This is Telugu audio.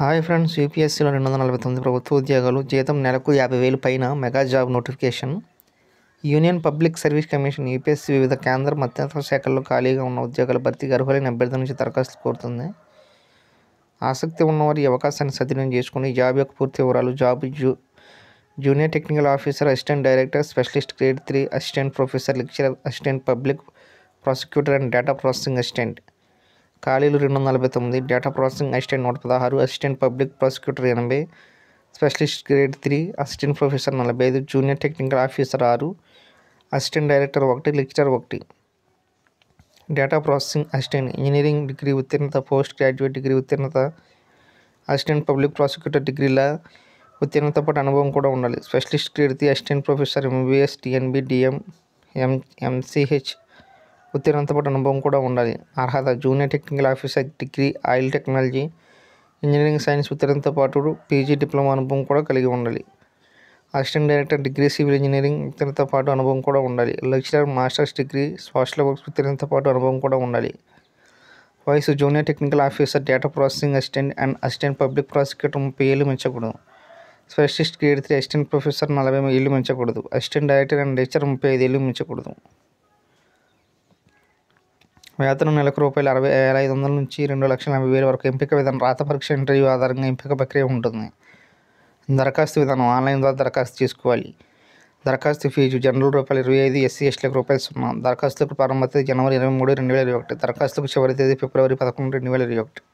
హాయ్ ఫ్రెండ్స్ యూపీఎస్సీలో రెండు వందల నలభై తొమ్మిది ప్రభుత్వ ఉద్యోగాలు జీతం నెలకు యాభై వేలు పైన mega job notification Union Public Service Commission UPSC వివిధ కేంద్ర మధ్యంతర శాఖల్లో ఖాళీగా ఉన్న ఉద్యోగాల భర్తీకి అర్హులైన అభ్యర్థుల నుంచి దరఖాస్తు కోరుతుంది ఆసక్తి ఉన్నవారు ఈ అవకాశాన్ని సద్వినియోగం చేసుకుని జాబ్ యొక్క పూర్తి వివరాలు జాబ్ జూ junior technical officer assistant director specialist grade three assistant professor lecturer assistant public prosecutor and data processing assistant ఖాళీలు రెండు వందల నలభై తొమ్మిది డేటా ప్రాసెసింగ్ అసిస్టెంట్ నూట పదహారు అసిస్టెంట్ పబ్లిక్ ప్రాసిక్యూటర్ ఎనభై specialist grade three assistant professor నలభై ఐదు జూనియర్ టెక్నికల్ ఆఫీసర్ ఆరు అసిస్టెంట్ డైరెక్టర్ ఒకటి లెక్చరర్ ఒకటి data processing assistant engineering degree ఉత్తీర్ణత పోస్ట్ గ్రాడ్యుయేట్ డిగ్రీ ఉత్తీర్ణత అసిస్టెంట్ పబ్లిక్ ప్రాసిక్యూటర్ డిగ్రీల ఉత్తీర్ణత పాటు అనుభవం కూడా ఉండాలి specialist grade three assistant professor MBS TNB DM M MCH పాటు అనుభవం కూడా ఉండాలి అర్హత junior technical officer degree oil technology engineering science ఉత్తీర్ణత పాటు పీజీ డిప్లొమా అనుభవం కూడా కలిగి ఉండాలి assistant director degree civil engineering ఉత్తీర్ణత పాటు అనుభవం కూడా ఉండాలి lecturer master's degree social works ఉత్తీర్ణత పాటు అనుభవం కూడా ఉండాలి వయసు junior technical officer data processing assistant and assistant public prosecutor ముప్పై ఏళ్ళు మించకూడదు specialist grade three assistant professor నలభై ఏళ్ళు మించకూడదు అసిస్టెంట్ డైరెక్టర్ అండ్ లెక్చర్ ముప్పై ఐదు ఏళ్ళు మించకూడదు వేతనం నెలకు రూపాయలు అరవై వేల ఐదు వందల నుంచి రెండు లక్షల ఎనభై వేల వరకు ఎంపిక విధానం రాత పరీక్ష ఇంటర్వ్యూ ఆధారంగా ఎంపిక ప్రక్రియ ఉంటుంది దరఖాస్తు విధానం ఆన్లైన్ ద్వారా దరఖాస్తు చేసుకోవాలి దరఖాస్తు ఫీజు జనరల్ రూపాయలు ఇరవై ఐదు ఎస్సీ ఎస్టీలకు రూపాయలు సున్నా దరఖాస్తులకు ప్రారంభ తేదీ జనవరి ఇరవై మూడు రెండు వేల ఇరవై ఒకటి దరఖాస్తుకు చివరి తేదీ ఫిబ్రవరి పదకొండు రెండు వేల ఇరవై ఒకటి